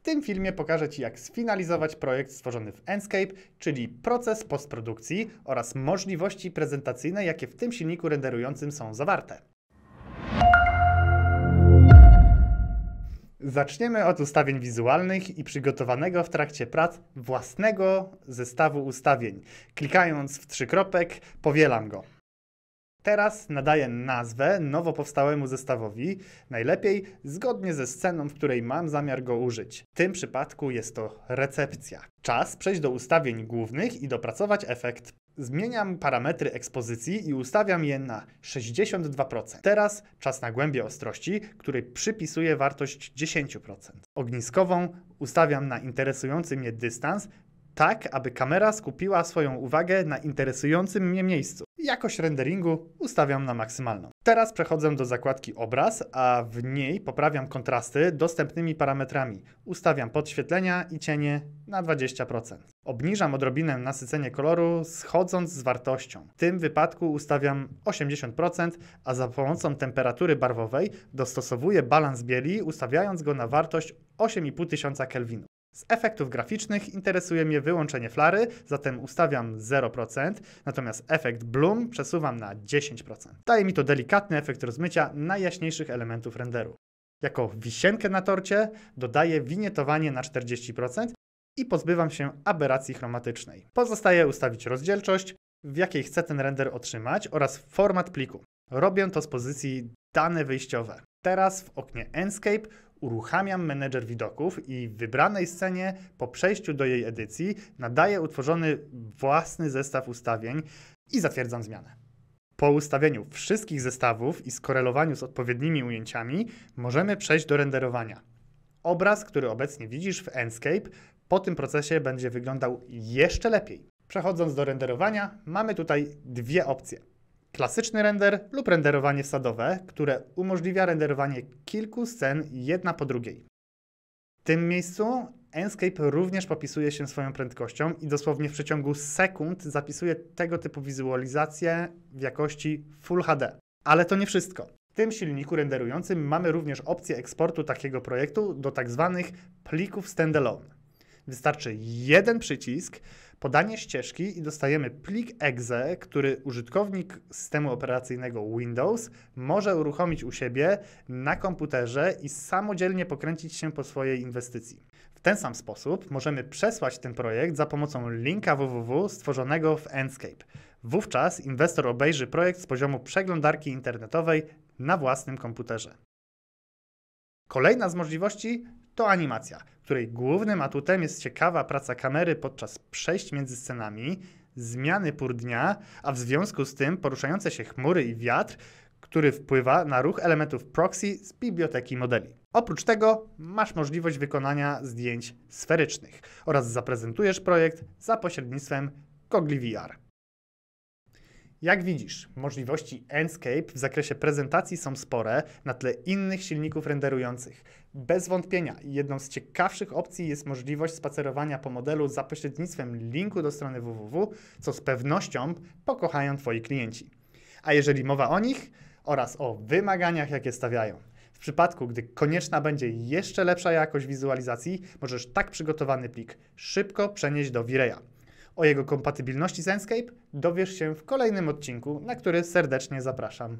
W tym filmie pokażę Ci, jak sfinalizować projekt stworzony w Enscape, czyli proces postprodukcji oraz możliwości prezentacyjne, jakie w tym silniku renderującym są zawarte. Zaczniemy od ustawień wizualnych i przygotowanego w trakcie prac własnego zestawu ustawień. Klikając w trzykropek powielam go. Teraz nadaję nazwę nowo powstałemu zestawowi, najlepiej zgodnie ze sceną, w której mam zamiar go użyć. W tym przypadku jest to recepcja. Czas przejść do ustawień głównych i dopracować efekt. Zmieniam parametry ekspozycji i ustawiam je na 62%. Teraz czas na głębię ostrości, której przypisuję wartość 10%. Ogniskową ustawiam na interesujący mnie dystans, tak, aby kamera skupiła swoją uwagę na interesującym mnie miejscu. Jakość renderingu ustawiam na maksymalną. Teraz przechodzę do zakładki obraz, a w niej poprawiam kontrasty dostępnymi parametrami. Ustawiam podświetlenia i cienie na 20%. Obniżam odrobinę nasycenie koloru, schodząc z wartością. W tym wypadku ustawiam 80%, a za pomocą temperatury barwowej dostosowuję balans bieli, ustawiając go na wartość 8500 Kelvinów. Z efektów graficznych interesuje mnie wyłączenie flary, zatem ustawiam 0%, natomiast efekt bloom przesuwam na 10%. Daje mi to delikatny efekt rozmycia najjaśniejszych elementów renderu. Jako wisienkę na torcie dodaję winietowanie na 40% i pozbywam się aberracji chromatycznej. Pozostaje ustawić rozdzielczość, w jakiej chcę ten render otrzymać oraz format pliku. Robię to z pozycji dane wyjściowe. Teraz w oknie Enscape uruchamiam menedżer widoków i w wybranej scenie po przejściu do jej edycji nadaję utworzony własny zestaw ustawień i zatwierdzam zmianę. Po ustawieniu wszystkich zestawów i skorelowaniu z odpowiednimi ujęciami możemy przejść do renderowania. Obraz, który obecnie widzisz w Enscape, po tym procesie będzie wyglądał jeszcze lepiej. Przechodząc do renderowania, mamy tutaj dwie opcje. Klasyczny render lub renderowanie wsadowe, które umożliwia renderowanie kilku scen jedna po drugiej. W tym miejscu Enscape również popisuje się swoją prędkością i dosłownie w przeciągu sekund zapisuje tego typu wizualizacje w jakości Full HD. Ale to nie wszystko. W tym silniku renderującym mamy również opcję eksportu takiego projektu do tzw. Tak plików standalone. Wystarczy jeden przycisk, podanie ścieżki i dostajemy plik exe, który użytkownik systemu operacyjnego Windows może uruchomić u siebie na komputerze i samodzielnie pokręcić się po swojej inwestycji. W ten sam sposób możemy przesłać ten projekt za pomocą linka www stworzonego w Enscape. Wówczas inwestor obejrzy projekt z poziomu przeglądarki internetowej na własnym komputerze. Kolejna z możliwości to animacja, której głównym atutem jest ciekawa praca kamery podczas przejść między scenami, zmiany pór dnia, a w związku z tym poruszające się chmury i wiatr, który wpływa na ruch elementów proxy z biblioteki modeli. Oprócz tego masz możliwość wykonania zdjęć sferycznych oraz zaprezentujesz projekt za pośrednictwem Gogli VR. Jak widzisz, możliwości Enscape w zakresie prezentacji są spore na tle innych silników renderujących. Bez wątpienia jedną z ciekawszych opcji jest możliwość spacerowania po modelu za pośrednictwem linku do strony www, co z pewnością pokochają Twoi klienci. A jeżeli mowa o nich oraz o wymaganiach, jakie stawiają. W przypadku, gdy konieczna będzie jeszcze lepsza jakość wizualizacji, możesz tak przygotowany plik szybko przenieść do Vireya. O jego kompatybilności z Enscape dowiesz się w kolejnym odcinku, na który serdecznie zapraszam.